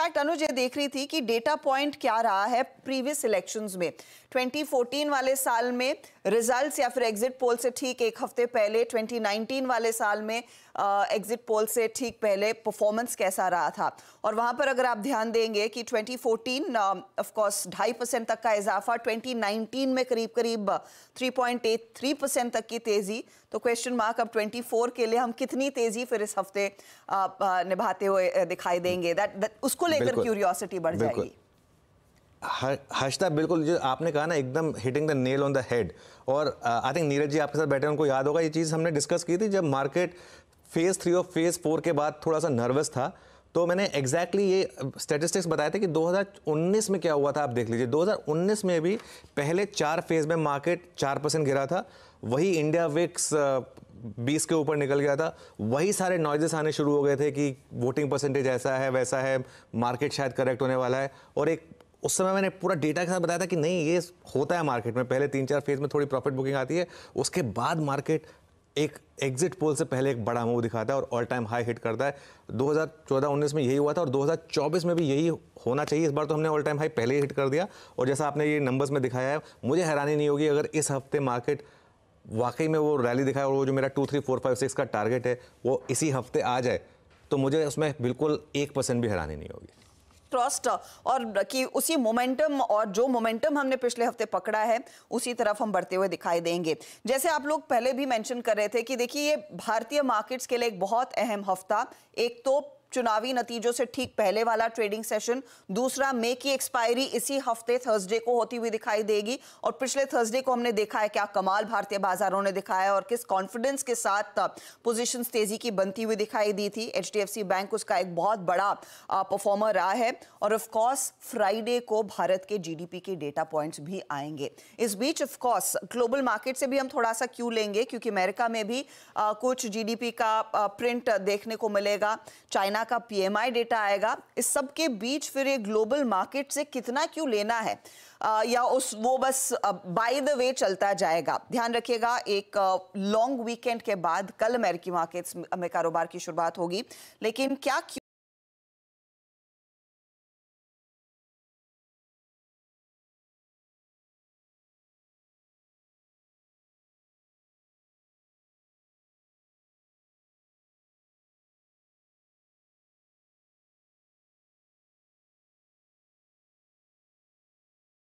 in fact अनुज ये देख रही थी कि डेटा पॉइंट क्या रहा है प्रीवियस इलेक्शंस में 2014 वाले साल में रिजल्ट्स या फिर एग्जिट पोल से ठीक एक हफ्ते पहले 2019 वाले साल में एग्जिट पोल से ठीक पहले परफॉर्मेंस कैसा रहा था और वहां पर अगर आप ध्यान देंगे कि 2014 फोर्टीन ऑफकोर्स ढाई परसेंट तक का इजाफा 2019 में करीब करीब 3.83 परसेंट तक की तेजी तो क्वेश्चन मार्क अब 24 के लिए हम कितनी तेजी फिर इस हफ्ते निभाते हुए दिखाई देंगे दैट उसको लेकर क्यूरियोसिटी बढ़ जाएगी हर्षता बिल्कुल जो आपने कहा ना एकदम hitting the nail on the head और आई थिंक नीरज जी आपके साथ बैठे उनको याद होगा ये चीज़ हमने डिस्कस की थी जब मार्केट फेज़ थ्री और फेज़ फोर के बाद थोड़ा सा नर्वस था तो मैंने एग्जैक्टली exactly ये स्टेटिस्टिक्स बताया था कि 2019 में क्या हुआ था आप देख लीजिए 2019 में भी पहले चार फेज में मार्केट चार परसेंट गिरा था वही इंडिया विक्स बीस के ऊपर निकल गया था वही सारे नॉइजेस आने शुरू हो गए थे कि वोटिंग परसेंटेज ऐसा है वैसा है मार्केट शायद करेक्ट होने वाला है और एक उस समय मैंने पूरा डेटा के साथ बताया था कि नहीं ये होता है मार्केट में पहले तीन चार फेज में थोड़ी प्रॉफिट बुकिंग आती है उसके बाद मार्केट एक एग्जिट पोल से पहले एक बड़ा मूव दिखाता है और ऑल टाइम हाई हिट करता है 2014-19 में यही हुआ था और 2024 में भी यही होना चाहिए इस बार तो हमने ऑल टाइम हाई पहले ही हिट कर दिया और जैसा आपने ये नंबर्स में दिखाया है मुझे हैरानी नहीं होगी अगर इस हफ्ते मार्केट वाकई में वो रैली दिखाए और वो जो मेरा two three four five six का टारगेट है वो इसी हफ्ते आ जाए तो मुझे उसमें बिल्कुल एक परसेंट भी हैरानी नहीं होगी ट्रस्ट और कि उसी मोमेंटम और जो मोमेंटम हमने पिछले हफ्ते पकड़ा है उसी तरफ हम बढ़ते हुए दिखाई देंगे जैसे आप लोग पहले भी मेंशन कर रहे थे कि देखिए ये भारतीय मार्केट्स के लिए एक बहुत अहम हफ्ता एक तो चुनावी नतीजों से ठीक पहले वाला ट्रेडिंग सेशन दूसरा मे की एक्सपायरी इसी हफ्ते थर्सडे को होती हुई दिखाई देगी और पिछले थर्सडे को हमने देखा है क्या कमाल भारतीय बाजारों ने दिखाया और किस कॉन्फिडेंस के साथ पोजिशन तेजी की बनती हुई दिखाई दी थी एच बैंक उसका एक बहुत बड़ा परफॉर्मर रहा है और ऑफकोर्स फ्राइडे को भारत के जीडीपी के डेटा पॉइंट भी आएंगे इस बीच ऑफकोर्स ग्लोबल मार्केट से भी हम थोड़ा सा क्यों लेंगे क्योंकि अमेरिका में भी कुछ जीडीपी का प्रिंट देखने को मिलेगा चाइना चाइना का पीएमआई डेटा आएगा इस सब के बीच फिर ये ग्लोबल मार्केट से कितना क्यों लेना है आ, या उस वो बस बाय द वे चलता जाएगा ध्यान रखिएगा एक लॉन्ग वीकेंड के बाद कल अमेरिकी मार्केट्स में कारोबार की शुरुआत होगी लेकिन क्या क्यों